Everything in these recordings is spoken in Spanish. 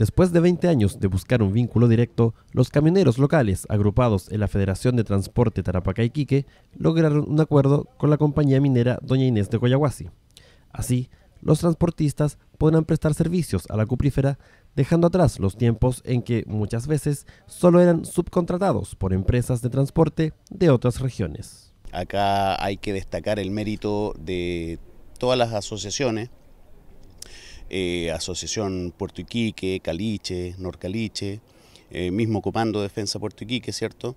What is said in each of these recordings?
Después de 20 años de buscar un vínculo directo, los camioneros locales, agrupados en la Federación de Transporte Tarapacá-Iquique, lograron un acuerdo con la compañía minera Doña Inés de Coyahuasi. Así, los transportistas podrán prestar servicios a la cuprífera, dejando atrás los tiempos en que muchas veces solo eran subcontratados por empresas de transporte de otras regiones. Acá hay que destacar el mérito de todas las asociaciones eh, Asociación Puerto Iquique, Caliche, Norcaliche, eh, mismo Comando Defensa Puerto Iquique, ¿cierto?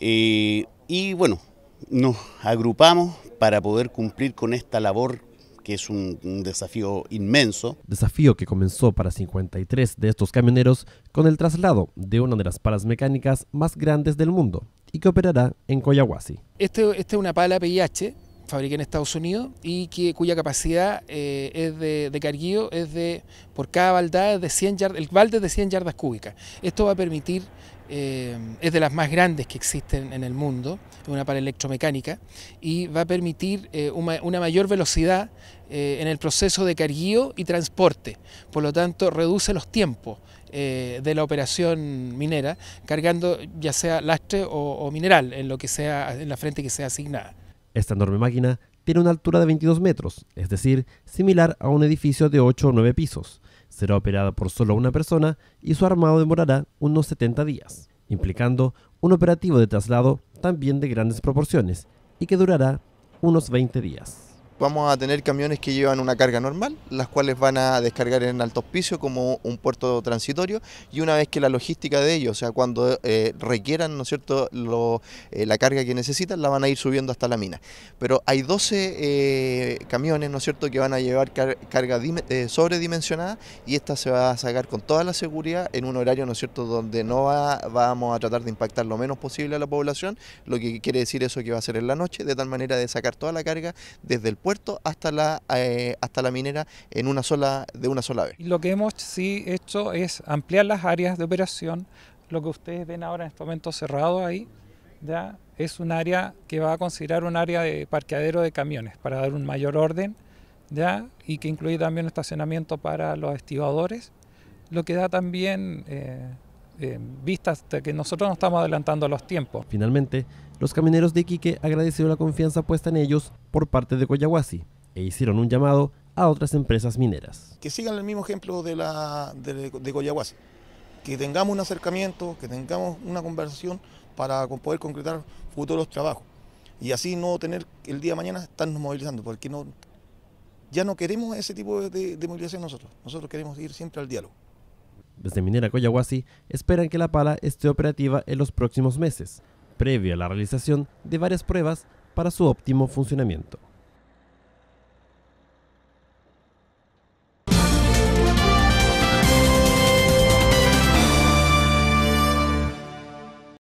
Eh, y bueno, nos agrupamos para poder cumplir con esta labor que es un, desafío inmenso. Desafío que comenzó para 53 de estos camioneros con el traslado de una de las palas mecánicas más grandes del mundo y que operará en Coyahuasi. Esta este es una pala PIH fabriqué en Estados Unidos y que, cuya capacidad eh, es de, de, carguío es de, por cada baldada, de 100 yard, el balde de 100 yardas cúbicas. Esto va a permitir, eh, es de las más grandes que existen en el mundo, una para electromecánica, y va a permitir eh, una, mayor velocidad en el proceso de carguío y transporte. Por lo tanto, reduce los tiempos de la operación minera, cargando ya sea lastre o, o mineral en, lo que sea, en la frente que sea asignada. Esta enorme máquina tiene una altura de 22 metros, es decir, similar a un edificio de 8 o 9 pisos. Será operada por solo una persona y su armado demorará unos 70 días, implicando un operativo de traslado también de grandes proporciones y que durará unos 20 días vamos a tener camiones que llevan una carga normal, las cuales van a descargar en Alto Hospicio como un puerto transitorio y una vez que la logística de ellos, o sea, cuando eh, requieran, ¿no es cierto?, eh, la carga que necesitan, la van a ir subiendo hasta la mina. Pero hay 12 eh, camiones, ¿no es cierto?, que van a llevar carga sobredimensionada y esta se va a sacar con toda la seguridad en un horario, ¿no es cierto?, donde no va, vamos a tratar de impactar lo menos posible a la población, lo que quiere decir eso que va a ser en la noche, de tal manera de sacar toda la carga desde el puerto hasta la, eh, hasta la minera en una sola, de una sola vez. Lo que hemos sí hecho es ampliar las áreas de operación. Lo que ustedes ven ahora en este momento cerrado ahí, ¿ya? es un área que va a considerar un área de parqueadero de camiones para dar un mayor orden ¿ya? y que incluye también estacionamiento para los estibadores, lo que da también eh, eh, vistas que nosotros no estamos adelantando a los tiempos. Finalmente, los camineros de Iquique agradecieron la confianza puesta en ellos por parte de Coyahuasi e hicieron un llamado a otras empresas mineras. Que sigan el mismo ejemplo de, la, de, Coyahuasi, que tengamos un acercamiento, que tengamos una conversación para poder concretar futuros trabajos y así no tener el día de mañana estarnos movilizando, porque no, ya no queremos ese tipo de movilización nosotros, nosotros queremos ir siempre al diálogo. Desde Minera Coyahuasi esperan que la pala esté operativa en los próximos meses, previo a la realización de varias pruebas para su óptimo funcionamiento.